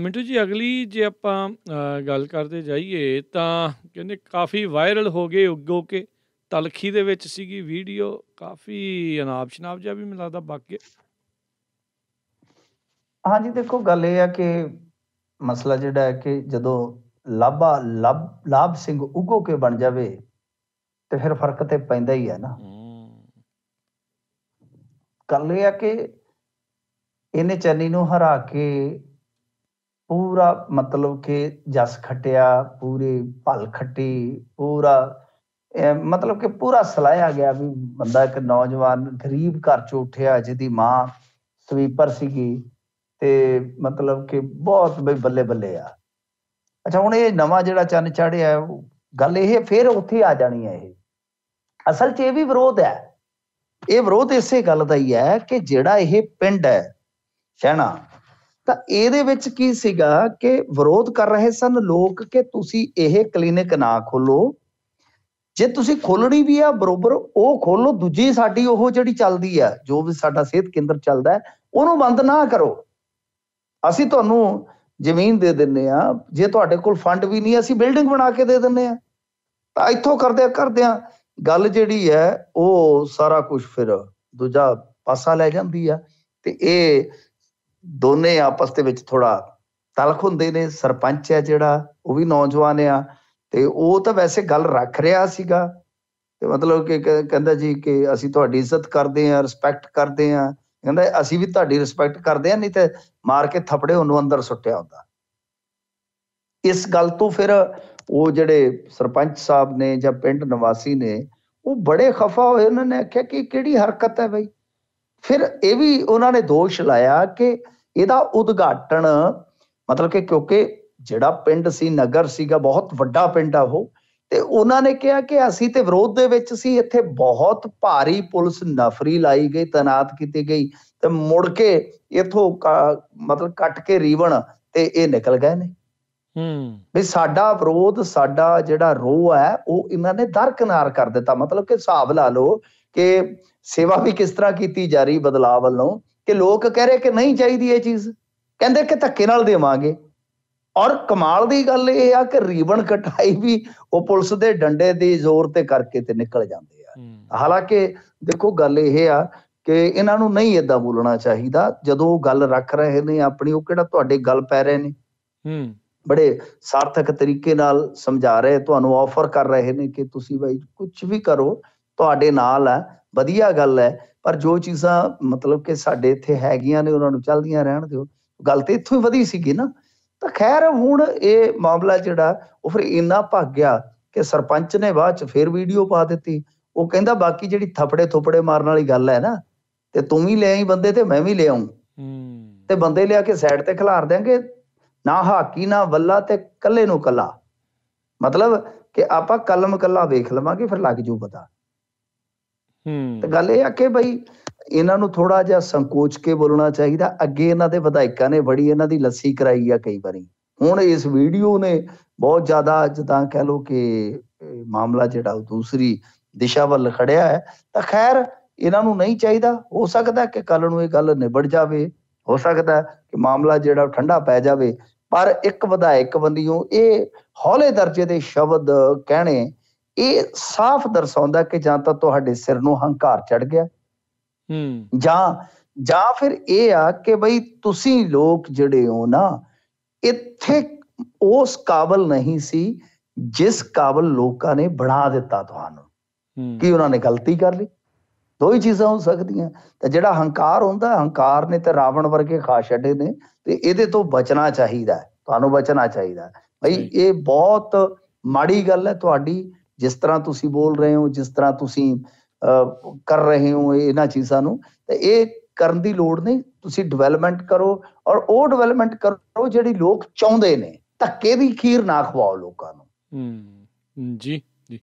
ਮਿੰਟੂ ਜੀ ਅਗਲੀ ਜੇ ਆਪਾਂ ਗੱਲ ਕਰਦੇ ਜਾਈਏ ਤਾਂ ਕਹਿੰਦੇ ਕਾਫੀ ਵਾਇਰਲ ਹੋ ਗਏ ਉੱਗੋ ਕੇ ਤਲਖੀ ਦੇ ਵਿੱਚ ਸੀਗੀ ਵੀਡੀਓ ਕਾਫੀ ਅਨਾਬ ਸ਼ਨਾਬ ਜਿਹਾ ਵੀ ਮਿਲਦਾ ਬਾਕੀ ਹਾਂਜੀ ਦੇਖੋ ਗੱਲ ਇਹ ਆ ਕਿ ਮਸਲਾ ਜਿਹੜਾ ਹੈ ਕਿ ਜਦੋਂ ਲਾਭਾ ਲਾਭ ਸਿੰਘ ਉਗੋ ਕੇ ਬਣ ਜਾਵੇ ਤੇ ਫਿਰ ਫਰਕ ਤੇ ਪੈਂਦਾ ਹੀ ਹੈ ਨਾ ਕੱਲ ਇਹ ਆ ਕਿ ਇਹਨੇ ਚੰਨੀ ਨੂੰ ਹਰਾ ਕੇ ਪੂਰਾ ਮਤਲਬ ਕਿ ਜਸ ਖਟਿਆ ਪੂਰੇ ਭਲ ਖੱਟੀ ਪੂਰਾ ਮਤਲਬ ਕਿ ਪੂਰਾ ਸਲਾਇਆ ਗਿਆ ਵੀ ਬੰਦਾ ਇੱਕ ਨੌਜਵਾਨ ਗਰੀਬ ਘਰ ਚ ਉੱਠਿਆ ਜਿਹਦੀ ਮਾਂ ਸਵੀਪਰ ਸੀਗੀ ਤੇ ਮਤਲਬ ਕਿ ਬਹੁਤ ਬਈ ਬੱਲੇ ਬੱਲੇ ਆ ਅੱਛਾ ਹੁਣ ਇਹ ਨਵਾਂ ਜਿਹੜਾ ਚੰਨ ਚੜਿਆ ਗੱਲ ਇਹ ਫੇਰ ਉੱਥੇ ਆ ਜਾਣੀ ਹੈ ਇਹ ਅਸਲ 'ਚ ਇਹ ਵੀ ਵਿਰੋਧ ਹੈ ਇਹ ਵਿਰੋਧ ਇਸੇ ਗੱਲ ਦਾ ਹੀ ਹੈ ਕਿ ਜਿਹੜਾ ਇਹ ਪਿੰਡ ਹੈ ਸ਼ਹਿਣਾ ਤਾਂ ਇਹਦੇ ਵਿੱਚ ਕੀ ਸੀਗਾ ਕਿ ਵਿਰੋਧ ਕਰ ਰਹੇ ਸਨ ਲੋਕ ਕਿ ਤੁਸੀਂ ਇਹ ਕਲੀਨਿਕ ਨਾ ਖੋਲੋ ਜੇ ਤੁਸੀਂ ਖੋਲਣੀ ਵੀ ਆ ਬਰੋਬਰ ਉਹ ਖੋਲੋ ਦੂਜੀ ਸਾਡੀ ਉਹ ਜਿਹੜੀ ਚੱਲਦੀ ਆ ਜੋ ਵੀ ਸਾਡਾ ਸਿਹਤ ਕੇਂਦਰ ਚੱਲਦਾ ਉਹਨੂੰ ਬੰਦ ਨਾ ਕਰੋ ਅਸੀਂ ਤੁਹਾਨੂੰ ਜ਼ਮੀਨ ਦੇ ਦਿੰਨੇ ਆ ਜੇ ਤੁਹਾਡੇ ਕੋਲ ਫੰਡ ਵੀ ਨਹੀਂ ਅਸੀਂ ਬਿਲਡਿੰਗ ਬਣਾ ਕੇ ਦੇ ਦਿੰਨੇ ਆ ਤਾਂ ਇੱਥੋਂ ਕਰਦੇ ਆ ਕਰਦੇ ਆ ਗੱਲ ਜਿਹੜੀ ਹੈ ਉਹ ਸਾਰਾ ਕੁਝ ਫਿਰ ਦੂਜਾ ਪਾਸਾ ਲੈ ਜਾਂਦੀ ਆ ਤੇ ਇਹ ਦੋਨੇ ਆਪਸ ਦੇ ਵਿੱਚ ਥੋੜਾ ਤਲਖ ਹੁੰਦੇ ਨੇ ਸਰਪੰਚ ਹੈ ਜਿਹੜਾ ਉਹ ਵੀ ਨੌਜਵਾਨ ਆ ਤੇ ਉਹ ਤਾਂ ਵੈਸੇ ਗੱਲ ਰੱਖ ਰਿਹਾ ਸੀਗਾ ਤੇ ਮਤਲਬ ਕਿ ਕਹਿੰਦਾ ਜੀ ਕਿ ਅਸੀਂ ਤੁਹਾਡੀ ਇੱਜ਼ਤ ਕਰਦੇ ਆ ਰਿਸਪੈਕਟ ਕਰਦੇ ਆ ਕਹਿੰਦਾ ਅਸੀਂ ਵੀ ਤੁਹਾਡੀ ਰਿਸਪੈਕਟ ਕਰਦੇ ਆ ਨਹੀਂ ਤੇ ਮਾਰ ਕੇ ਥਪੜੇ ਉਹਨੂੰ ਅੰਦਰ ਸੁੱਟਿਆ ਹੁੰਦਾ ਇਸ ਗੱਲ ਤੋਂ ਫਿਰ ਉਹ ਜਿਹੜੇ ਸਰਪੰਚ ਸਾਹਿਬ ਨੇ ਜਾਂ ਪਿੰਡ ਨਿਵਾਸੀ ਨੇ ਉਹ ਬੜੇ ਖਫਾ ਹੋਏ ਉਹਨਾਂ ਨੇ ਆਖਿਆ ਕਿ ਕਿਹੜੀ ਹਰਕਤ ਹੈ ਬਈ ਫਿਰ ਇਹ ਵੀ ਉਹਨਾਂ ਨੇ ਦੋਸ਼ ਲਾਇਆ ਕਿ ਇਹਦਾ ਉਦਘਾਟਨ ਮਤਲਬ ਕਿ ਕਿਉਂਕਿ ਜਿਹੜਾ ਪਿੰਡ ਸੀ ਨਗਰ ਸੀਗਾ ਬਹੁਤ ਵੱਡਾ ਪਿੰਡ ਆ ਉਹ ਤੇ ਉਹਨਾਂ ਨੇ ਕਿਹਾ ਕਿ ਅਸੀਂ ਤੇ ਵਿਰੋਧ ਦੇ ਵਿੱਚ ਸੀ ਇੱਥੇ ਬਹੁਤ ਭਾਰੀ ਪੁਲਿਸ ਨਫਰੀ ਲਾਈ ਗਈ ਤਨਾਤ ਕੀਤੀ ਗਈ ਤੇ ਮੁੜ ਕੇ ਇਥੋਂ ਮਤਲਬ ਕੱਟ ਕੇ ਰੀਵਣ ਤੇ ਇਹ ਨਿਕਲ ਗਏ ਨੇ ਹੂੰ ਵੀ ਸਾਡਾ ਵਿਰੋਧ ਸਾਡਾ ਜਿਹੜਾ ਰੋਹ ਹੈ ਉਹ ਇਹਨਾਂ ਨੇ ਦਰਕਨਾਰ ਕਰ ਦਿੱਤਾ ਮਤਲਬ ਕਿ ਹਿਸਾਬ ਲਾ ਲਓ ਕਿ ਸੇਵਾ ਵੀ ਕਿਸ ਤਰ੍ਹਾਂ ਕੀਤੀ ਜਾ ਰਹੀ ਬਦਲਾਅ ਵੱਲੋਂ ਕਿ ਲੋਕ ਕਹਿ ਰਹੇ ਕਿ ਨਹੀਂ ਚਾਹੀਦੀ ਇਹ ਚੀਜ਼ ਕਹਿੰਦੇ ਕਿ ਧੱਕੇ ਨਾਲ ਦੇਵਾਂਗੇ ਔਰ ਕਮਾਲ ਦੀ ਗੱਲ ਇਹ ਆ ਕਿ ਰੀਬਨ ਕਟਾਈ ਵੀ ਉਹ ਪੁਲਿਸ ਦੇ ਡੰਡੇ ਦੀ ਜ਼ੋਰ ਤੇ ਕਰਕੇ ਤੇ ਨਿਕਲ ਜਾਂਦੇ ਆ ਹਾਲਾਂਕਿ ਦੇਖੋ ਗੱਲ ਇਹ ਆ ਕਿ ਇਹਨਾਂ ਨੂੰ ਨਹੀਂ ਇਦਾਂ ਬੋਲਣਾ ਚਾਹੀਦਾ ਜਦੋਂ ਉਹ ਗੱਲ ਰੱਖ ਰਹੇ ਨੇ ਆਪਣੀ ਉਹ ਕਿਹੜਾ ਤੁਹਾਡੇ ਗੱਲ ਪੈ ਰਹੇ ਨੇ ਹੂੰ ਬੜੇ ਸਾਰਥਕ ਤਰੀਕੇ ਨਾਲ ਸਮਝਾ ਰਹੇ ਤੁਹਾਨੂੰ ਆਫਰ ਕਰ ਰਹੇ ਨੇ ਕਿ ਤੁਸੀਂ ਭਾਈ ਕੁਝ ਵੀ ਕਰੋ ਤੁਹਾਡੇ ਨਾਲ ਹੈ ਵਧੀਆ ਗੱਲ ਹੈ ਪਰ ਜੋ ਚੀਜ਼ਾਂ ਮਤਲਬ ਕਿ ਸਾਡੇ ਇੱਥੇ ਹੈਗੀਆਂ ਨੇ ਉਹਨਾਂ ਨੂੰ ਚੱਲਦੀਆਂ ਰਹਿਣ ਦਿਓ ਗੱਲ ਤੇ ਇੱਥੋਂ ਹੀ ਵਧੀ ਸੀਗੀ ਨਾ ਤਾਂ ਖੈਰ ਹੁਣ ਇਹ ਮਾਮਲਾ ਜਿਹੜਾ ਉਹ ਫਿਰ ਇੰਨਾ ਭੱਗ ਗਿਆ ਕਿ ਸਰਪੰਚ ਨੇ ਬਾਅਦ ਚ ਫਿਰ ਵੀਡੀਓ ਪਾ ਦਿੱਤੀ ਉਹ ਕਹਿੰਦਾ ਬਾਕੀ ਜਿਹੜੀ ਥਪੜੇ ਥੁਪੜੇ ਮਾਰਨ ਵਾਲੀ ਗੱਲ ਹੈ ਨਾ ਤੇ ਤੂੰ ਵੀ ਲੈ ਆਈ ਬੰਦੇ ਤੇ ਮੈਂ ਵੀ ਲੈ ਆਉਂ ਤੇ ਬੰਦੇ ਲਿਆ ਕੇ ਸਾਈਡ ਤੇ ਖਿਲਾਰ ਦੇਾਂਗੇ ਨਾ ਹਾਕੀ ਨਾ ਵੱਲਾ ਤੇ ਕੱਲੇ ਨੂੰ ਕੱਲਾ ਮਤਲਬ ਕਿ ਆਪਾਂ ਕਲਮ ਕੱਲਾ ਵੇਖ ਲਵਾਂਗੇ ਫਿਰ ਲੱਗ ਜੂ ਪਤਾ ਹੂੰ ਤੇ ਗੱਲ ਇਹ ਆ ਕਿ ਬਈ ਇਹਨਾਂ ਨੂੰ ਥੋੜਾ ਜਿਹਾ ਸੰਕੋਚ ਕੇ ਬੋਲਣਾ ਚਾਹੀਦਾ ਅੱਗੇ ਇਹਨਾਂ ਦੇ ਵਿਧਾਇਕਾਂ ਨੇ ਬੜੀ ਇਹਨਾਂ ਦੀ ਲੱਸੀ ਕਰਾਈ ਆ ਕਈ ਵਾਰੀ ਹੁਣ ਇਸ ਵੀਡੀਓ ਨੇ ਬਹੁਤ ਜ਼ਿਆਦਾ ਜਿਦਾਂ ਕਹਿ ਲੋ ਕਿ ਮਾਮਲਾ ਜਿਹੜਾ ਉਹ ਦੂਸਰੀ ਦਿਸ਼ਾ ਵੱਲ ਖੜਿਆ ਹੈ ਤਾਂ ਖੈਰ ਇਹਨਾਂ ਨੂੰ ਨਹੀਂ ਚਾਹੀਦਾ ਹੋ ਸਕਦਾ ਕਿ ਕੱਲ ਨੂੰ ਇਹ ਗੱਲ ਨਿਬੜ ਜਾਵੇ ਹੋ ਸਕਦਾ ਕਿ ਮਾਮਲਾ ਜਿਹੜਾ ਠੰਡਾ ਪੈ ਜਾਵੇ ਪਰ ਇੱਕ ਵਿਧਾਇਕ ਬੰਦਿਓ ਇਹ ਹੌਲੇ ਦਰਜੇ ਦੇ ਸ਼ਬਦ ਕਹਿਣੇ ਇਹ ਸਾਫ਼ ਦਰਸਾਉਂਦਾ ਕਿ ਜਾਂ ਤਾਂ ਤੁਹਾਡੇ ਸਿਰ ਨੂੰ ਹੰਕਾਰ ਚੜ ਗਿਆ ਹੂੰ ਜਾਂ ਜਾਂ ਫਿਰ ਇਹ ਆ ਕਿ ਬਈ ਤੁਸੀਂ ਲੋਕ ਜਿਹੜੇ ਹੋ ਨਾ ਇੱਥੇ ਉਸ ਕਾਬਲ ਨਹੀਂ ਸੀ ਜਿਸ ਕਾਬਲ ਲੋਕਾਂ ਨੇ ਬਣਾ ਦਿੱਤਾ ਤੁਹਾਨੂੰ ਕੀ ਉਹਨਾਂ ਨੇ ਗਲਤੀ ਕਰ ਲਈ ਦੋ ਹੀ ਚੀਜ਼ਾਂ ਹੋ ਸਕਦੀਆਂ ਤੇ ਜਿਹੜਾ ਹੰਕਾਰ ਹੁੰਦਾ ਹੰਕਾਰ ਨੇ ਤੇ ਰਾਵਣ ਵਰਗੇ ਖਾ ਛੱਡੇ ਨੇ ਤੇ ਇਹਦੇ ਤੋਂ ਬਚਣਾ ਚਾਹੀਦਾ ਤੁਹਾਨੂੰ ਬਚਣਾ ਚਾਹੀਦਾ ਭਈ ਇਹ ਬਹੁਤ ਮਾੜੀ ਗੱਲ ਹੈ ਤੁਹਾਡੀ ਜਿਸ ਤਰ੍ਹਾਂ ਤੁਸੀਂ ਬੋਲ ਰਹੇ ਹੋ ਜਿਸ ਤਰ੍ਹਾਂ ਤੁਸੀਂ ਕਰ ਰਹੇ ਹੋ ਇਹਨਾਂ ਚੀਜ਼ਾਂ ਨੂੰ ਤੇ ਇਹ ਕਰਨ ਦੀ ਲੋੜ ਨਹੀਂ ਤੁਸੀਂ ਡਿਵੈਲਪਮੈਂਟ ਕਰੋ ਔਰ ਉਹ ਡਿਵੈਲਪਮੈਂਟ ਕਰੋ ਜਿਹੜੀ ਲੋਕ ਚਾਹੁੰਦੇ ਨੇ ਧੱਕੇ ਦੀ ਖੀਰ ਨਾ ਖਵਾਓ ਲੋਕਾਂ ਨੂੰ ਹੂੰ ਜੀ